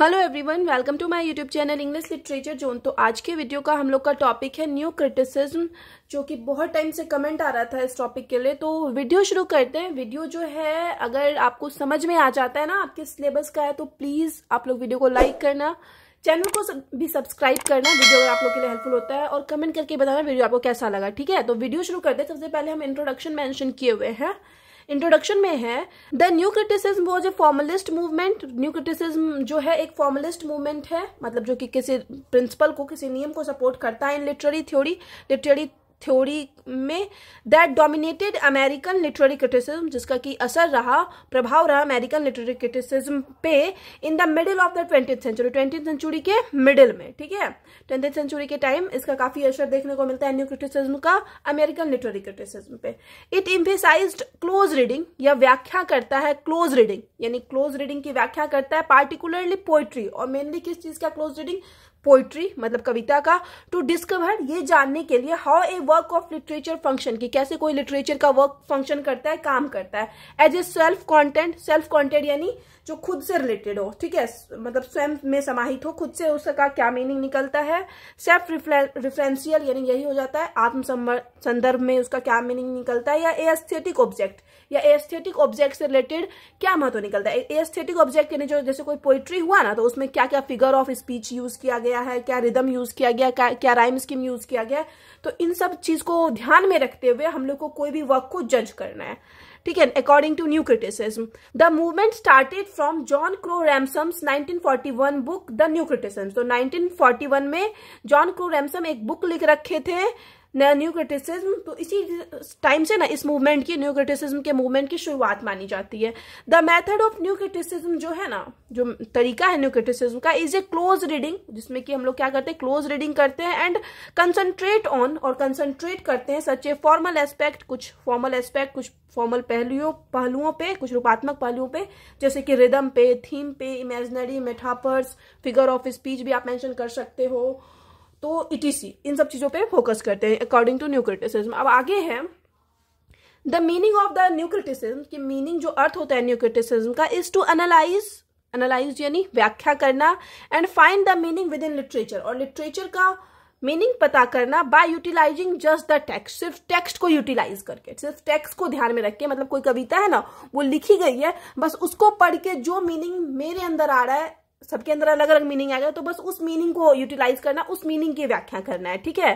hello everyone welcome to my YouTube channel English literature zone तो आज के video का हम लोग का टॉपिक है न्यू क्रिटिसिज्म जो कि बहुत टाइम से कमेंट आ रहा था इस टॉपिक के लिए तो वीडियो शुरू करते हैं वीडियो जो है अगर आपको समझ में आ जाता है ना आपके सिलेबस का है तो प्लीज़ आप लोग वीडियो को लाइक करना चैनल को भी सब्सक्राइब करना वीडियो अगर आप लोग के लिए हेल्पफुल होता है और कमेंट करके बताना वीडियो आपको कैसा लगा ठीक है तो वीडियो शुरू करते हैं सबसे पहले हम इंट्रोडक्शन मैंशन किए हुए हैं इंट्रोडक्शन में है the new criticism was a formalist movement new criticism जो है एक फॉर्मलिस्ट मूवमेंट है मतलब जो कि किसी प्रिंसिपल को किसी नियम को सपोर्ट करता है in literary theory literary theory में that dominated American literary criticism जिसका कि असर रहा प्रभाव रहा अमेरिकन लिटरेरी क्रिटिसिज्म पे in the middle of the twenty century twenty century के मिडिल में ठीक है ट्वेंटी सेंचुरी के टाइम इसका काफी असर देखने को मिलता है न्यू क्रिटिसिज्म का अमेरिकन लिटरेरी क्रिटिसिज्म पे इट इम्फेसाइज क्लोज रीडिंग या व्याख्या करता है क्लोज रीडिंग यानी क्लोज रीडिंग की व्याख्या करता है पार्टिकुलरली पोइट्री और मेनली किस चीज का क्लोज रीडिंग पोइट्री मतलब कविता का टू डिस्कवर ये जानने के लिए how a work of literature function की कैसे कोई लिटरेचर का वर्क फंक्शन करता है काम करता है as a self content self content यानी जो खुद से रिलेटेड हो ठीक है मतलब स्वयं में समाहित हो खुद से उसका क्या मीनिंग निकलता है सेल्फ रिफरेंशियल यानी यही हो जाता है आत्म संदर्भ में उसका क्या मीनिंग निकलता है या एस्थेटिक ऑब्जेक्ट या एस्थेटिक ऑब्जेक्ट से रिलेटेड क्या महत्व निकलता है एस्थेटिक ऑब्जेक्ट यानी जो जैसे कोई पोइट्री हुआ ना तो उसमें क्या क्या फिगर ऑफ स्पीच यूज किया गया है क्या रिदम यूज किया गया क्या, क्या राइम स्कीम यूज किया गया तो इन सब चीज को ध्यान में रखते हुए हम लोग को कोई भी वर्क को जज करना है ठीक है according to new criticism the movement started from John Crowe Ransom's 1941 book the new criticism तो 1941 में जॉन क्रो रैमसम एक बुक लिख रखे थे न्यू क्रिटिसिज्म तो इसी टाइम से ना इस मूवमेंट की न्यू क्रिटिसिज्म के मूवमेंट की शुरुआत मानी जाती है the method of new criticism जो है ना जो तरीका है न्यू क्रिटिसिज्म का इज ए क्लोज रीडिंग जिसमें कि हम लोग क्या करते हैं क्लोज रीडिंग करते हैं एंड कंसंट्रेट ऑन और कंसंट्रेट करते हैं सच ए फॉर्मल एस्पेक्ट कुछ फॉर्मल एस्पेक्ट कुछ फॉर्मल पहलुओं पहलुओं पे कुछ रूपात्मक पहलुओं पे जैसे कि रिदम पे थीम पे imagery metaphors figure of speech भी आप मेंशन कर सकते हो तो इटीसी इन सब चीज़ों पे फोकस करते हैं अकॉर्डिंग टू न्यू क्रिटिसिज्म अब आगे है the meaning of the new criticism की मीनिंग जो अर्थ होता है न्यू क्रिटिसिज्म का इज टू एनालाइज एनालाइज यानी व्याख्या करना and find the meaning within literature और लिटरेचर का मीनिंग पता करना by utilising just the text सिर्फ टेक्स्ट को यूटिलाइज करके सिर्फ टेक्स्ट को ध्यान में रख के मतलब कोई कविता है ना वो लिखी गई है बस उसको पढ़ के जो मीनिंग मेरे अंदर आ रहा है सबके अंदर अलग अलग मीनिंग आएगा तो बस उस मीनिंग को यूटिलाइज करना उस मीनिंग की व्याख्या करना है ठीक है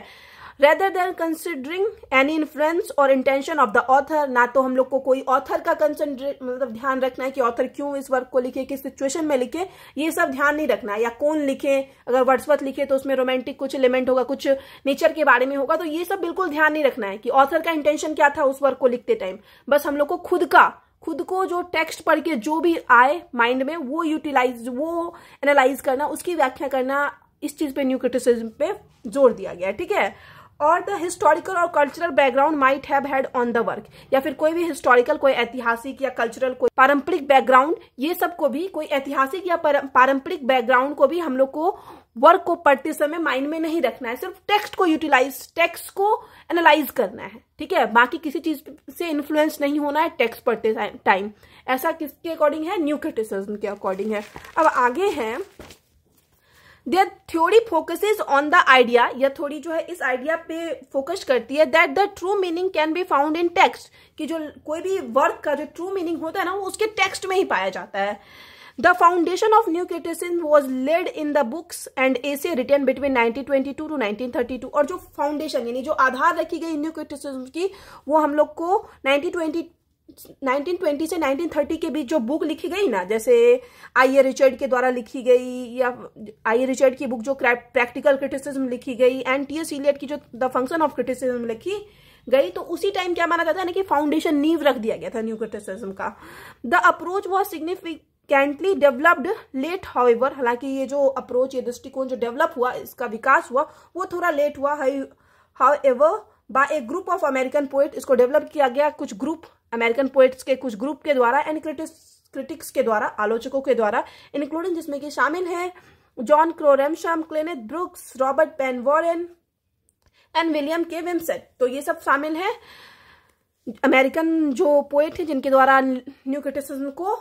rather than considering any influence or intention of the author ना तो हम लोग को कोई ऑथर का मतलब ध्यान रखना है कि ऑथर क्यों इस वर्क को लिखे किस सिचुएशन में लिखे ये सब ध्यान नहीं रखना है या कौन लिखे अगर वर्ड्सवर्थ लिखे तो उसमें रोमांटिक कुछ एलिमेंट होगा कुछ नेचर के बारे में होगा तो ये सब बिल्कुल ध्यान नहीं रखना है कि ऑथर का इंटेंशन क्या था उस वर्क को लिखते टाइम बस हम लोग को खुद का खुद को जो टेक्स्ट पढ़ के जो भी आए माइंड में वो यूटिलाइज वो एनालाइज करना उसकी व्याख्या करना इस चीज पे न्यू क्रिटिसिज्म पे जोर दिया गया ठीक है और the historical or cultural background might have had on the work या फिर कोई भी हिस्टोरिकल कोई ऐतिहासिक या कल्चरल कोई पारंपरिक बैकग्राउंड ये सब को भी कोई ऐतिहासिक या पारंपरिक बैकग्राउंड को भी हम लोग को वर्क को पढ़ते समय माइंड में नहीं रखना है सिर्फ टेक्स्ट को यूटिलाइज टेक्स्ट को एनालाइज करना है ठीक है बाकी किसी चीज से इन्फ्लुएंस नहीं होना है टेक्स्ट पढ़ते टाइम ऐसा किसके अकॉर्डिंग है न्यू क्रिटिसिज्म के अकॉर्डिंग है अब आगे है their theory focuses on the idea या थोड़ी जो है इस आइडिया पे फोकस करती है that the true meaning can be found in text कि जो कोई भी वर्क का जो ट्रू मीनिंग होता है ना वो उसके टेक्स्ट में ही पाया जाता है The foundation of new criticism was laid in the books and essay written between 1922 to 1932 और जो foundation यानी जो आधार रखी गई new criticism की वो हम लोग को 1920 1920 से 1930 के बीच जो बुक लिखी गई ना जैसे आई ए रिचर्ड के द्वारा लिखी गई या आई ए रिचर्ड की बुक जो प्रैक्टिकल क्रिटिसिज्म लिखी गई एंड टी एस इलियट की जो द फंक्शन ऑफ क्रिटिसिज्म लिखी गई तो उसी टाइम क्या माना जाता है ना कि फाउंडेशन नींव रख दिया गया था न्यू क्रिटिसिज्म का the approach was significantly developed late however हालांकि ये जो अप्रोच ये दृष्टिकोण जो डेवलप हुआ इसका विकास हुआ वो थोड़ा लेट हुआ however by a group of American poet इसको डेवलप किया गया कुछ ग्रुप अमेरिकन पोइट्स के कुछ ग्रुप के द्वारा एंड क्रिटिक्स के द्वारा आलोचकों के द्वारा इंक्लूडिंग जिसमें कि शामिल हैं जॉन शाम Cleanth Brooks Robert Penn Warren and William K Wimsatt तो ये सब शामिल हैं अमेरिकन जो पोइट हैं जिनके द्वारा न्यू क्रिटिसिज्म को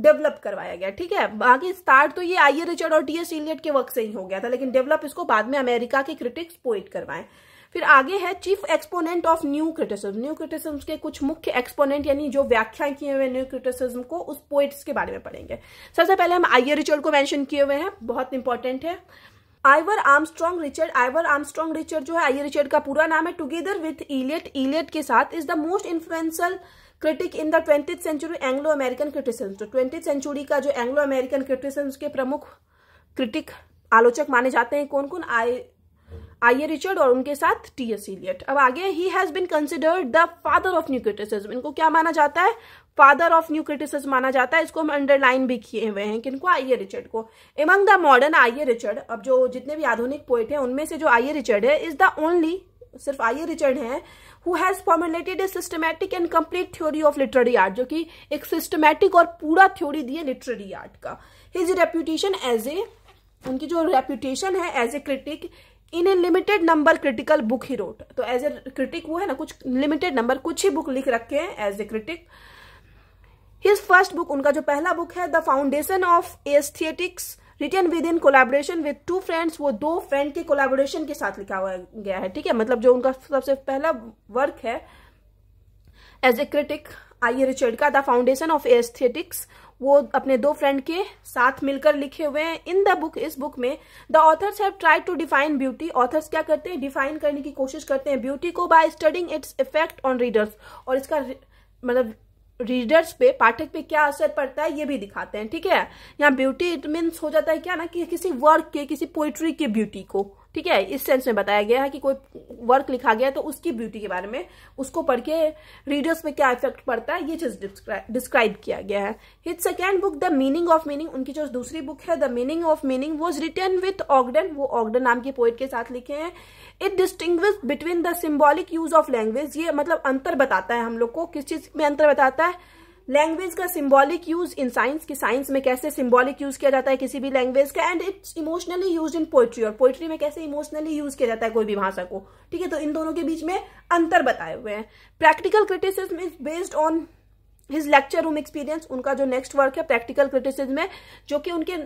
डेवलप करवाया गया ठीक है बाकी स्टार्ट तो ये आई ए रिचर्ड और टी एस इलियट के वक्त से ही हो गया था लेकिन डेवलप इसको बाद में अमेरिका के क्रिटिक्स पोइट करवाए फिर आगे है chief exponent of new criticism new criticism के कुछ मुख्य एक्सपोनेंट यानी जो व्याख्या किए हुए न्यू क्रिटिसिज्म को उस पोइट्स के बारे में पढ़ेंगे सबसे पहले हम आई ए रिचर्ड को मैंशन किए हुए हैं बहुत इंपॉर्टेंट है Ivor Armstrong Richard Ivor Armstrong Richard जो है आई रिचर्ड का पूरा नाम है टुगेदर विथ इलियट इलियट के साथ is the most influential critic in the twenty century Anglo American criticism तो ट्वेंटी सेंचुरी का जो एंग्लो अमेरिकन क्रिटिसिज्म के प्रमुख क्रिटिक आलोचक माने जाते हैं कौन कौन आए आइए रिचर्ड और उनके साथ टी एस इलियट अब आगे he has been considered the father of new criticism इनको क्या माना जाता है फादर ऑफ न्यू क्रिटिसिज्म माना जाता है इसको हम अंडरलाइन भी किए हुए हैं किनको आइए रिचर्ड को among the modern I A Richard अब जो जितने भी आधुनिक पोइट हैं उनमें से जो आइए रिचर्ड है इज द ओनली सिर्फ आई ए रिचर्ड हैं who has formulated a systematic and complete theory of literary art जो कि एक सिस्टमैटिक और पूरा थ्योरी दी है लिटरेरी आर्ट का हिज रेप्यूटेशन एज ए उनकी जो रेप्यूटेशन है as a critic in a limited number critical book he wrote तो एज ए क्रिटिक वो है ना कुछ लिमिटेड नंबर कुछ ही बुक लिख रखे हैं as a critic his first book उनका जो पहला बुक है the foundation of aesthetics written with in collaboration with two friends वो दो फ्रेंड के कोलाबोरेशन के साथ लिखा हुआ गया है ठीक है मतलब जो उनका सबसे पहला वर्क है as a critic I A Richard का द फाउंडेशन ऑफ एस्थेटिक्स वो अपने दो फ्रेंड के साथ मिलकर लिखे हुए हैं इन द बुक इस बुक में the authors have tried to define beauty authors क्या करते हैं डिफाइन करने की कोशिश करते हैं ब्यूटी को by studying its effect on readers और इसका मतलब रीडर्स पे पाठक पे क्या असर पड़ता है ये भी दिखाते हैं ठीक है यहाँ ब्यूटी इट मीन्स हो जाता है क्या ना कि किसी वर्क के किसी पोइट्री के ब्यूटी को ठीक है इस सेंस में बताया गया है कि कोई वर्क लिखा गया है तो उसकी ब्यूटी के बारे में उसको पढ़ के रीडर्स में क्या इफेक्ट पड़ता है ये चीज डिस्क्राइब किया गया है his second book the meaning of meaning उनकी जो दूसरी बुक है the meaning of meaning was written with Ogden वो ऑगडन नाम के पोइट के साथ लिखे हैं it distinguish between the symbolic use of language ये मतलब अंतर बताता है हम लोग को किस चीज में अंतर बताता है लैंग्वेज का सिम्बॉलिक यूज इन साइंस की साइंस में कैसे सिम्बॉलिक यूज किया जाता है किसी भी लैंग्वेज का and its emotionally use in poetry और पोइट्री में कैसे इमोशनली यूज किया जाता है कोई भी भाषा को ठीक है तो इन दोनों के बीच में अंतर बताए हुए हैं practical criticism is based on his lecture room experience उनका जो नेक्स्ट वर्क है प्रैक्टिकल क्रिटिसिज्म में जो कि उनके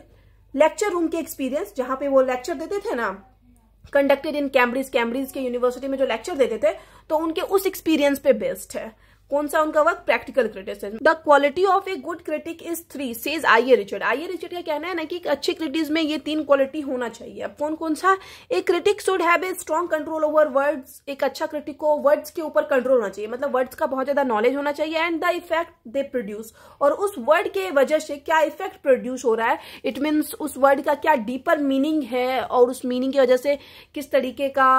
लेक्चर रूम के एक्सपीरियंस जहां पे वो लेक्चर देते थे ना कंडक्टेड इन कैम्ब्रिज कैम्ब्रिज के यूनिवर्सिटी में जो लेक्चर देते थे तो उनके उस एक्सपीरियंस पे बेस्ड है कौन सा उनका work practical criticism the quality of a good critic is three says I A Richard I A Richard का कहना है ना कि अच्छे क्रिटिक्स में ये तीन क्वालिटी होना चाहिए अब कौन कौन सा a critic should have a strong control over words एक अच्छा क्रिटिक को वर्ड्स के ऊपर कंट्रोल होना चाहिए मतलब वर्ड्स का बहुत ज्यादा नॉलेज होना चाहिए and the effect they produce और उस वर्ड के वजह से क्या इफेक्ट प्रोड्यूस हो रहा है इट मीन्स उस वर्ड का क्या डीपर मीनिंग है और उस मीनिंग की वजह से किस तरीके का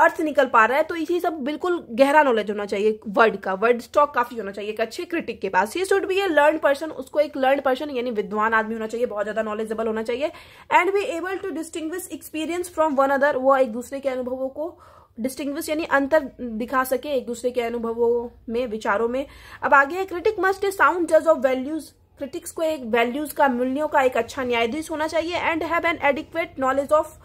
अर्थ निकल पा रहा है तो इसी सब बिल्कुल गहरा नॉलेज होना चाहिए वर्ड का वर्ड स्टॉक काफी होना चाहिए एक अच्छे क्रिटिक के पास ही should be a learn person उसको एक लर्न पर्सन यानी विद्वान आदमी होना चाहिए बहुत ज्यादा नॉलेजेबल होना चाहिए and be able to distinguish experience from one other वो एक दूसरे के अनुभवों को डिस्टिंग्विश यानी अंतर दिखा सके एक दूसरे के अनुभवों में विचारों में अब आगे है क्रिटिक मस्ट ए साउंड जज ऑफ वैल्यूज क्रिटिक्स को एक वैल्यूज का मूल्यों का एक अच्छा न्यायाधीश होना चाहिए and have an adequate knowledge of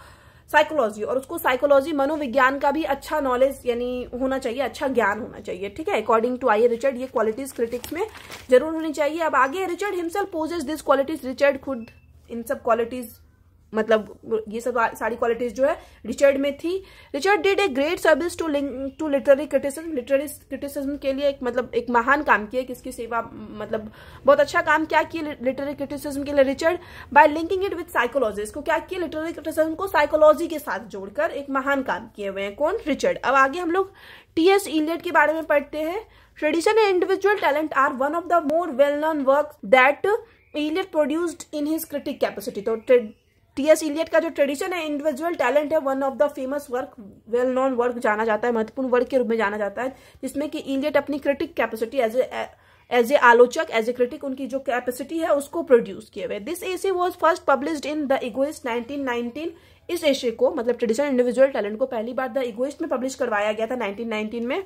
psychology और उसको साइकोलॉजी मनोविज्ञान का भी अच्छा नॉलेज यानी होना चाहिए अच्छा ज्ञान होना चाहिए ठीक है अकॉर्डिंग टू आई रिचर्ड ये क्वालिटीज क्रिटिक्स में जरूर होनी चाहिए अब आगे Richard himself possesses this qualities Richard खुद इन सब क्वालिटीज मतलब ये सब सारी क्वालिटीज जो है रिचर्ड में थी Richard did a great service to link to literary criticism literary criticism के लिए एक मतलब एक महान काम किया किसकी सेवा मतलब बहुत अच्छा काम क्या किया लिटरेरी क्रिटिसिज्म के लिए Richard by linking it with psychology इसको क्या किया लिटरेरी क्रिटिसिज्म को साइकोलॉजी के साथ जोड़कर एक महान काम किए हुए हैं कौन रिचर्ड अब आगे हम लोग टी एस इलियट के बारे में पढ़ते हैं tradition and individual talent are one of the more well known work that Eliot produced in his critic capacity तो टी एस इलियट का जो ट्रेडिशन है इंडिविजुअल टैलेंट है one of the famous work well known work जाना जाता है महत्वपूर्ण work के रूप में जाना जाता है जिसमें कि इलियट अपनी critic capacity as a as a आलोचक एज ए क्रिटिक उनकी जो कैपेसिटी है उसको प्रोड्यूस किए हुए this essay was first published in the Egoist 1919 इस एशे को मतलब ट्रेडिशनल इंडिविजुअल टैलेंट को पहली बार द इगोइस्ट में पब्लिश करवाया गया था 1919 में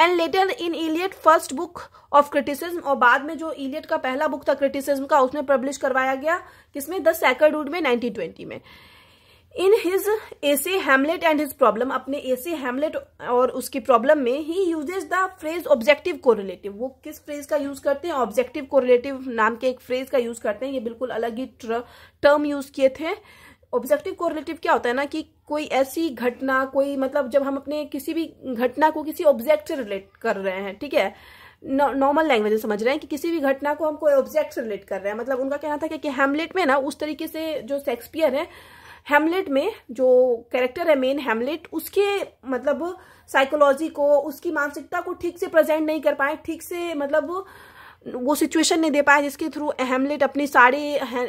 and later in Eliot first book of criticism और बाद में जो इलियट का पहला बुक था क्रिटिसिज्म का उसमें पब्लिश करवाया गया किसमें द सेकंड रूड में 1920 में in his essay Hamlet and his problem अपने एसी हेमलेट और उसकी प्रॉब्लम में ही uses the phrase objective correlative वो किस फ्रेज का यूज करते हैं ऑब्जेक्टिव कोरिलेटिव नाम के एक फ्रेज का यूज करते हैं ये बिल्कुल अलग ही टर्म यूज किए थे ऑब्जेक्टिव कोरिलेटिव क्या होता है ना कि कोई ऐसी घटना कोई मतलब जब हम अपने किसी भी घटना को किसी ऑब्जेक्ट से रिलेट कर रहे हैं ठीक है नॉर्मल लैंग्वेज समझ रहे हैं कि किसी भी घटना को हम कोई ऑब्जेक्ट से रिलेट कर रहे हैं मतलब उनका कहना था कि, कि हेमलेट में ना उस तरीके से जो शेक्सपियर है हेमलेट में जो कैरेक्टर है मेन हेमलेट उसके मतलब साइकोलॉजी को उसकी मानसिकता को ठीक से प्रेजेंट नहीं कर पाए ठीक से मतलब वो सिचुएशन नहीं दे पाया जिसके थ्रू हेमलेट अपनी सारे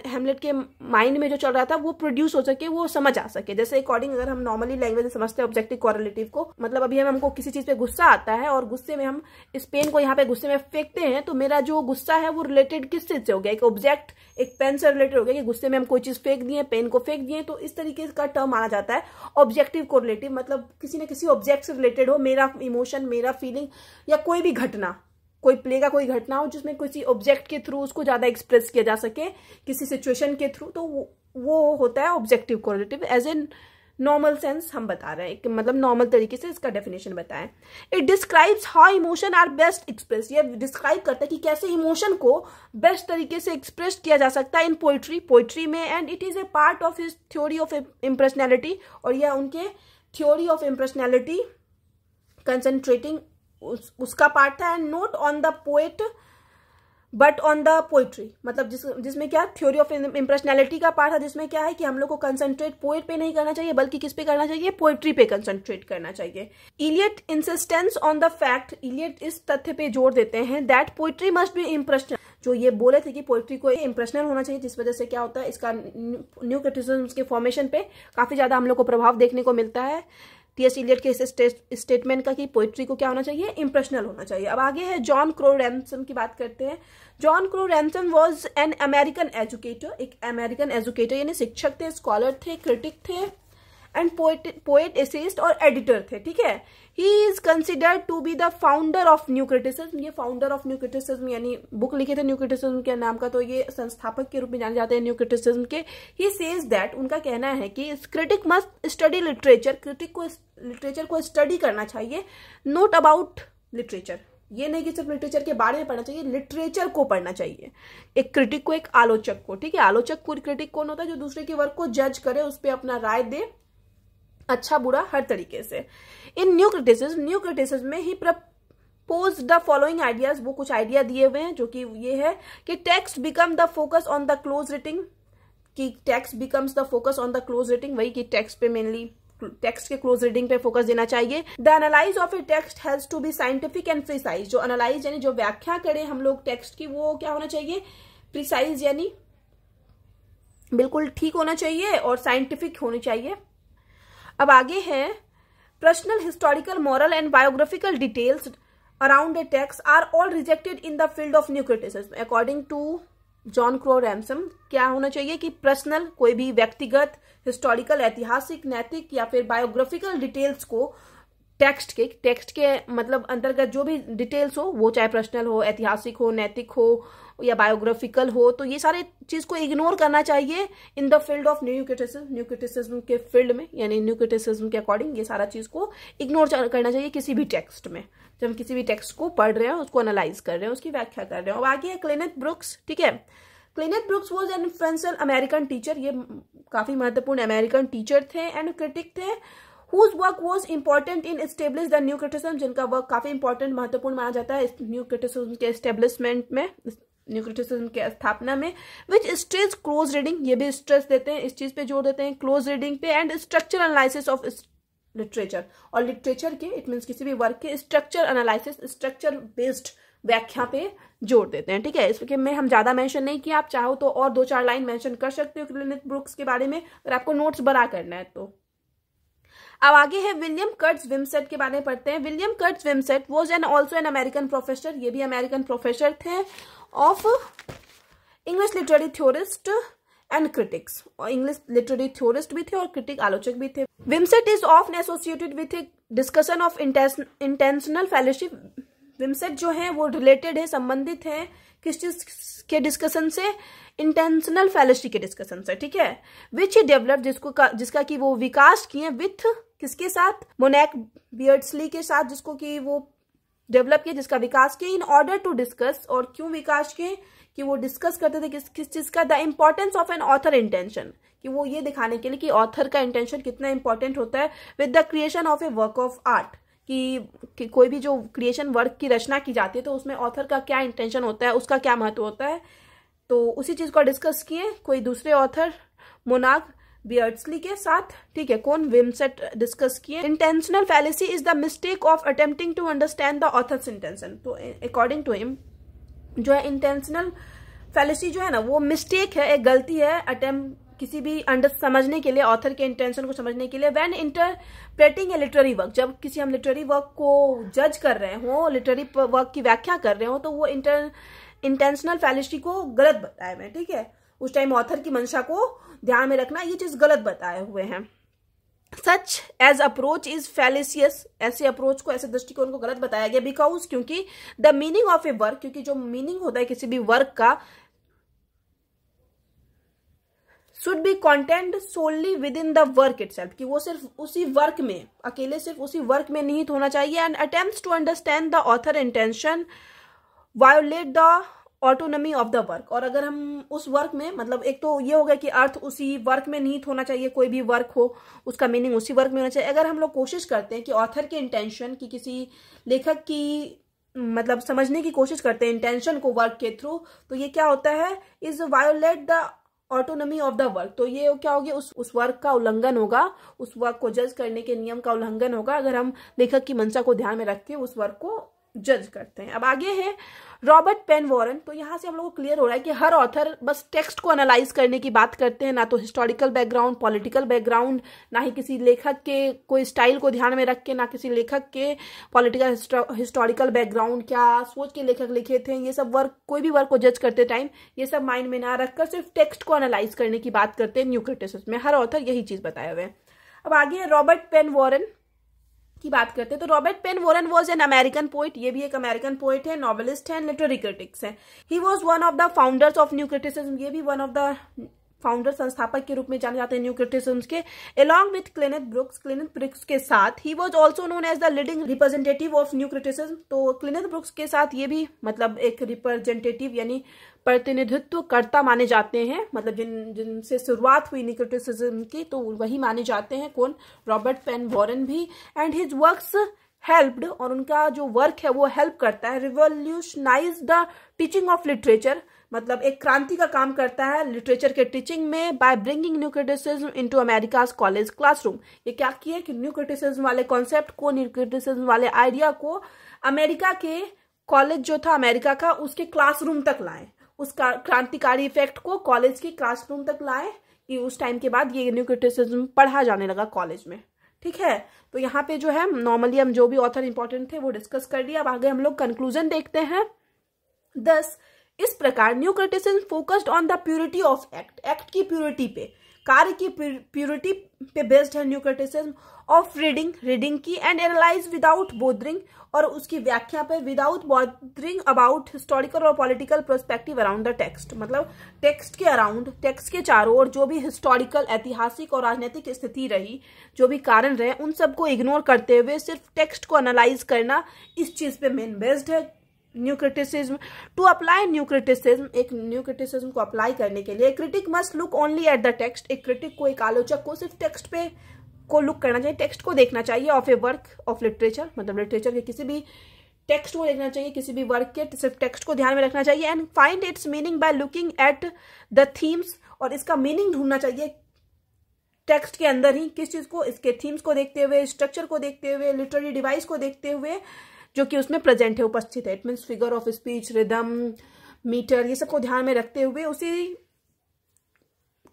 हेमलेट के माइंड में जो चल रहा था वो प्रोड्यूस हो सके वो समझ आ सके जैसे अकॉर्डिंग अगर हम नॉर्मली लैंग्वेज समझते हैं ऑब्जेक्टिव कॉरलेटिव को मतलब अभी हम हमको किसी चीज पे गुस्सा आता है और गुस्से में हम इस पेन को यहाँ पे गुस्से में फेंकते हैं तो मेरा जो गुस्सा है वो रिलेटेड किस चीज से हो गया एक ऑब्जेक्ट एक पेन से रिलेटेड हो गया कि गुस्से में हम कोई चीज फेंक दिए पेन को फेंक दिए तो इस तरीके का टर्म माना जाता है ऑब्जेक्टिव कोरिलेटिव मतलब किसी न किसी ऑब्जेक्ट से रिलेटेड हो मेरा इमोशन मेरा फीलिंग या कोई भी घटना कोई प्ले का कोई घटना हो जिसमें किसी ऑब्जेक्ट के थ्रू उसको ज़्यादा एक्सप्रेस किया जा सके किसी सिचुएशन के थ्रू तो वो होता है objective correlative as an normal sense हम बता रहे हैं कि मतलब नॉर्मल तरीके से इसका डेफिनेशन बताएं it describes how emotion are best express ये डिस्क्राइब करता है कि कैसे इमोशन को बेस्ट तरीके से एक्सप्रेस किया जा सकता है इन पोइट्री पोइट्री में and it is a part of his theory of impersonality और यह उनके थ्योरी ऑफ इम्प्रेशनैलिटी कंसनट्रेटिंग उस, उसका पार्ट था and not on the poet but on the poetry मतलब जिस जिसमें क्या थ्योरी ऑफ इम्प्रेशनैलिटी का पार्ट था जिसमें क्या है कि हम लोग को कंसंट्रेट पोएट पे नहीं करना चाहिए बल्कि किस पे करना चाहिए पोइट्री पे कंसंट्रेट करना चाहिए Eliot insistence on the fact Eliot इस तथ्य पे जोर देते हैं that poetry must be impersonal जो ये बोले थे कि पोइट्री को इम्प्रेशनल होना चाहिए जिस वजह से क्या होता है इसका न्यू क्रिटिसिज्म के फॉर्मेशन पे काफी ज्यादा हम लोग को प्रभाव देखने को मिलता है टी एस इलियट के इस स्टेटमेंट का कि पोइट्री को क्या होना चाहिए इम्प्रेशनल होना चाहिए अब आगे है जॉन क्रो रैमसन की बात करते हैं John Crowe Ransom was an American educator एक अमेरिकन एजुकेटर यानी शिक्षक थे स्कॉलर थे क्रिटिक थे एंड पोएट एसिस्ट और एडिटर थे ठीक है he is considered to be the founder of new criticism ये फाउंडर ऑफ न्यू क्रिटिसिज्म यानी बुक लिखे थे न्यू क्रिटिसिज्म के नाम का तो ये संस्थापक के रूप में जाने जाते हैं न्यू क्रिटिसिज्म के ही सेज दैट उनका कहना है कि critic must study literature critic को लिटरेचर को स्टडी करना चाहिए नोट अबाउट लिटरेचर ये नहीं कि सिर्फ लिटरेचर के बारे में पढ़ना चाहिए लिटरेचर को पढ़ना चाहिए एक क्रिटिक को एक आलोचक को ठीक है आलोचक को क्रिटिक कौन होता है जो दूसरे के वर्क को जज करे उस पर अपना राय दे अच्छा बुरा हर तरीके से इन न्यू क्रिटिसिज न्यू क्रिटिसिज में he propose the following ideas वो कुछ आइडिया दिए हुए हैं जो कि ये है कि text become the focus on the close reading कि text becomes the focus on the close reading वही कि टेक्स्ट पे मेनली टेक्स्ट के क्लोज रीडिंग पे फोकस देना चाहिए the analyze of a text has to be scientific and precise जो analyze यानी जो व्याख्या करें हम लोग टेक्स्ट की वो क्या होना चाहिए प्रिसाइज यानी बिल्कुल ठीक होना चाहिए और साइंटिफिक होनी चाहिए अब आगे हैं personal historical moral and biographical details around a text are all rejected in the field of new criticism according to John Crowe Ransom क्या होना चाहिए कि पर्सनल कोई भी व्यक्तिगत हिस्टोरिकल ऐतिहासिक नैतिक या फिर बायोग्राफिकल डिटेल्स को टेक्स्ट के टेक्स्ट के मतलब अंतर्गत जो भी डिटेल्स हो वो चाहे पर्सनल हो ऐतिहासिक हो नैतिक हो या बायोग्राफिकल हो तो ये सारे चीज़ को इग्नोर करना चाहिए in the field of new criticism new criticism के फील्ड में यानी न्यू क्रिटिसिज्म के अकॉर्डिंग ये सारा चीज़ को इग्नोर करना चाहिए किसी भी टेक्स्ट में जब हम किसी भी टेक्स्ट को पढ़ रहे हैं उसको एनालाइज कर रहे हैं उसकी व्याख्या कर रहे हैं और आगे है क्लिनिक ब्रुक्स ठीक है Cleanth Brooks was an influential American teacher ये काफ़ी महत्वपूर्ण अमेरिकन टीचर थे एंड क्रिटिक थे whose work was important in establish the new criticism जिनका वर्क काफी इंपॉर्टेंट महत्वपूर्ण माना जाता है न्यू क्रिटिसिज्म के स्टेब्लिशमेंट में न्यू क्रिटिसिज्म के स्थापना में विच स्ट्रेस क्लोज रीडिंग ये भी स्ट्रेस देते हैं इस चीज पे जोर देते हैं क्लोज रीडिंग पे and structure analysis of literature और लिटरेचर के इट मीन्स किसी भी वर्क के स्ट्रक्चर एनालिसिस स्ट्रक्चर बेस्ड व्याख्या पे जोर देते हैं ठीक है इसके में हम ज्यादा मेंशन नहीं किया आप चाहो तो और दो चार लाइन मेंशन कर सकते हो क्लिनिक ब्रुक्स के बारे में अगर आपको नोट्स बना करना है तो अब आगे है विलियम कर्ट्स विमसेट के बारे में पढ़ते हैं William Kurtz Wimsatt was an also an American professor ये भी अमेरिकन प्रोफेसर थे of English literary theorist and critics और इंग्लिश लिटरेरी थ्योरिस्ट भी थे और क्रिटिक आलोचक भी थे Wimsatt is of associated with discussion of intentional fallacy Wimsatt जो है वो रिलेटेड है संबंधित है किस चीज के डिस्कशन से इंटेंशनल फेलोशिप के डिस्कशन से ठीक है विच ही डेवलप जिसको का, जिसका कि वो विकास किए विथ किसके साथ मोनेक बियर्ड्सली के साथ जिसको कि वो डेवलप किया जिसका विकास किया इन ऑर्डर टू डिस्कस और क्यों विकास किए कि वो डिस्कस करते थे किस किस चीज का the importance of an author intention कि वो ये दिखाने के लिए कि ऑथर का इंटेंशन कितना इंपॉर्टेंट होता है with the creation of a work of art कि, कोई भी जो क्रिएशन वर्क की रचना की जाती है तो उसमें ऑथर का क्या इंटेंशन होता है उसका क्या महत्व होता है तो उसी चीज को डिस्कस किए कोई दूसरे ऑथर मोनाक बियर्ड्सली के साथ ठीक है कौन विमसेट डिस्कस किए intentional fallacy is the mistake of attempting to understand the author's intention तो अकॉर्डिंग टू हिम जो है इंटेंशनल फैलेसी जो है ना वो मिस्टेक है एक गलती है अटेम्प्ट किसी भी अंडर समझने के लिए ऑथर के इंटेंशन को समझने के लिए when interpreting a literary work जब किसी हम लिटरेरी वर्क को जज कर रहे हो लिटरेरी वर्क की व्याख्या कर रहे हो तो वो इंटर इंटेंशनल फैलेसी को गलत बताए हुए ठीक है उस टाइम ऑथर की मंशा को ध्यान में रखना ये चीज गलत बताए हुए हैं such as approach is fallacious ऐसे अप्रोच को ऐसे दृष्टिकोण को गलत बताया गया बिकॉज क्योंकि the meaning of a work क्योंकि जो मीनिंग होता है किसी भी वर्क का should be contained solely within the work itself कि वो सिर्फ उसी वर्क में अकेले सिर्फ उसी वर्क में निहित होना चाहिए and attempt to understand the author intention violate the autonomy of the work और अगर हम उस वर्क में मतलब एक तो ये हो गया कि अर्थ उसी वर्क में नीत होना चाहिए कोई भी वर्क हो उसका मीनिंग उसी वर्क में होना चाहिए अगर हम लोग कोशिश करते हैं कि ऑथर के इंटेंशन की किसी लेखक की मतलब समझने की कोशिश करते हैं इंटेंशन को वर्क के थ्रू तो ये क्या होता है is violate the autonomy of the work तो ये क्या होगी उस उस वर्क का उल्लंघन होगा उस वर्क को जज करने के नियम का उल्लंघन होगा अगर हम लेखक की मंशा को ध्यान में रख के उस वर्क को जज करते हैं अब आगे है रॉबर्ट पेन वॉरन तो यहाँ से हम लोग को क्लियर हो रहा है कि हर ऑथर बस टेक्स्ट को एनालाइज करने की बात करते हैं ना तो हिस्टोरिकल बैकग्राउंड पॉलिटिकल बैकग्राउंड ना ही किसी लेखक के कोई स्टाइल को ध्यान में रख के ना किसी लेखक के पॉलिटिकल हिस्टोरिकल बैकग्राउंड क्या सोच के लेखक लिखे थे ये सब वर्क कोई भी वर्क को जज करते टाइम ये सब माइंड में ना रखकर सिर्फ टेक्स्ट को एनालाइज करने की बात करते हैं न्यू क्रिटिस में हर ऑथर यही चीज बताए हुए हैं अब आगे है रॉबर्ट पेन वॉरन की बात करते हैं तो Robert Penn Warren was an American poet ये भी एक अमेरिकन पोइट है नॉवलिस्ट है लिटरेरी क्रिटिक्स है he was one of the founders of new criticism ये भी वन ऑफ द फाउंडर संस्थापक के रूप में जाने जाते हैं न्यू क्रिटिसम के along with Cleanth Brooks Cleanth Brooks के साथ he was also known as the leading representative of new criticism तो क्लिनिथ ब्रुक्स के साथ ये भी मतलब एक रिप्रेजेंटेटिव यानी प्रतिनिधित्व करता माने जाते हैं मतलब जिन जिनसे शुरुआत हुई न्यू क्रिटिसिज्म की तो वही माने जाते हैं कौन रॉबर्ट पेन वॉरन भी एंड हिज वर्क्स हेल्प्ड और उनका जो वर्क है वो हेल्प करता है revolutionize the teaching of literature मतलब एक क्रांति का काम करता है लिटरेचर के टीचिंग में by bringing new criticism into America's college classroom ये क्या किया कि न्यू क्रिटिसिज्म वाले कॉन्सेप्ट को न्यू क्रिटिसिज्म वाले आइडिया को अमेरिका के कॉलेज जो था अमेरिका का उसके क्लासरूम तक लाए उस क्रांतिकारी इफेक्ट को कॉलेज के क्लासरूम तक लाए कि उस टाइम के बाद ये न्यू क्रिटिसिज्म पढ़ा जाने लगा कॉलेज में ठीक है तो यहाँ पे जो है नॉर्मली हम जो भी ऑथर इंपॉर्टेंट थे वो डिस्कस कर लिया अब आगे हम लोग कंक्लूजन देखते हैं दस इस प्रकार new criticism focused on the purity of act act की प्योरिटी पे कार्य की प्योरिटी पे बेस्ड है new criticism of reading reading की एंड एनालाइज विदाउट बोदरिंग और उसकी व्याख्या पर विदाउट बोदरिंग अबाउट हिस्टोरिकल और political perspective around the text मतलब टेक्स्ट के अराउंड टेक्स्ट के चारों ओर जो भी हिस्टोरिकल ऐतिहासिक और राजनीतिक स्थिति रही जो भी कारण रहे उन सबको इग्नोर करते हुए सिर्फ टेक्स्ट को एनालाइज करना इस चीज पे मेन बेस्ड है new criticism to apply new criticism एक न्यू क्रिटिसिज्म को अप्लाई करने के लिए critic must look only at the text एक क्रिटिक को एक आलोचक को सिर्फ टेक्स्ट पे को लुक करना चाहिए टेक्स्ट को देखना चाहिए of a work of literature मतलब लिटरेचर के किसी भी टेक्स्ट को देखना चाहिए किसी भी वर्क के सिर्फ टेक्स्ट को ध्यान में रखना चाहिए and find its meaning by looking at the themes और इसका मीनिंग ढूंढना चाहिए टेक्स्ट के अंदर ही किस चीज़ को इसके थीम्स को देखते हुए स्ट्रक्चर को देखते हुए लिटरेरी डिवाइस को देखते हुए जो कि उसमें प्रेजेंट है उपस्थित है it means figure of speech rhythm metre ये सबको ध्यान में रखते हुए उसी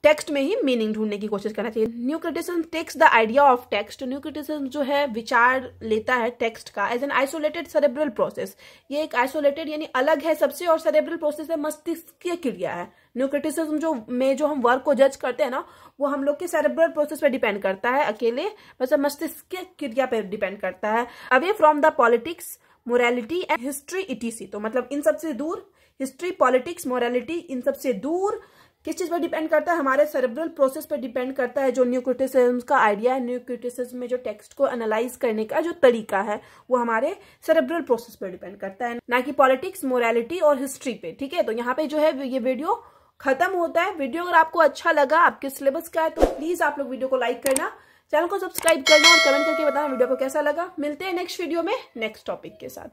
टेक्स्ट में ही मीनिंग ढूंढने की कोशिश करना चाहिए new criticism takes the idea of text new criticism जो है विचार लेता है टेक्स्ट का as an isolated cerebral process ये एक आइसोलेटेड यानी अलग है सबसे और सेरेब्रल प्रोसेस है मस्तिष्क की क्रिया है न्यू क्रिटिसिज्म जो में जो हम वर्क को जज करते हैं ना वो हम लोग के सेरेब्रल प्रोसेस पे डिपेंड करता है अकेले मतलब मस्तिष्क की क्रिया पे डिपेंड करता है away from the politics morality and history etc तो मतलब इन सबसे दूर हिस्ट्री पॉलिटिक्स मोरालिटी इन सबसे दूर किस चीज़ पर डिपेंड करता है हमारे सेरेब्रल प्रोसेस पर डिपेंड करता है जो न्यू क्रिटिसिज्म का आइडिया है न्यू क्रिटिसिज्म में जो टेक्स्ट को एनालाइज करने का जो तरीका है वो हमारे सेरेब्रल प्रोसेस पर डिपेंड करता है ना कि पॉलिटिक्स मोरालिटी और हिस्ट्री पे ठीक है तो यहाँ पे जो है ये वीडियो खत्म होता है वीडियो अगर आपको अच्छा लगा आपके सिलेबस का है तो प्लीज आप लोग वीडियो को लाइक करना चैनल को सब्सक्राइब करना और कमेंट करके बताना वीडियो को कैसा लगा मिलते हैं नेक्स्ट वीडियो में नेक्स्ट टॉपिक के साथ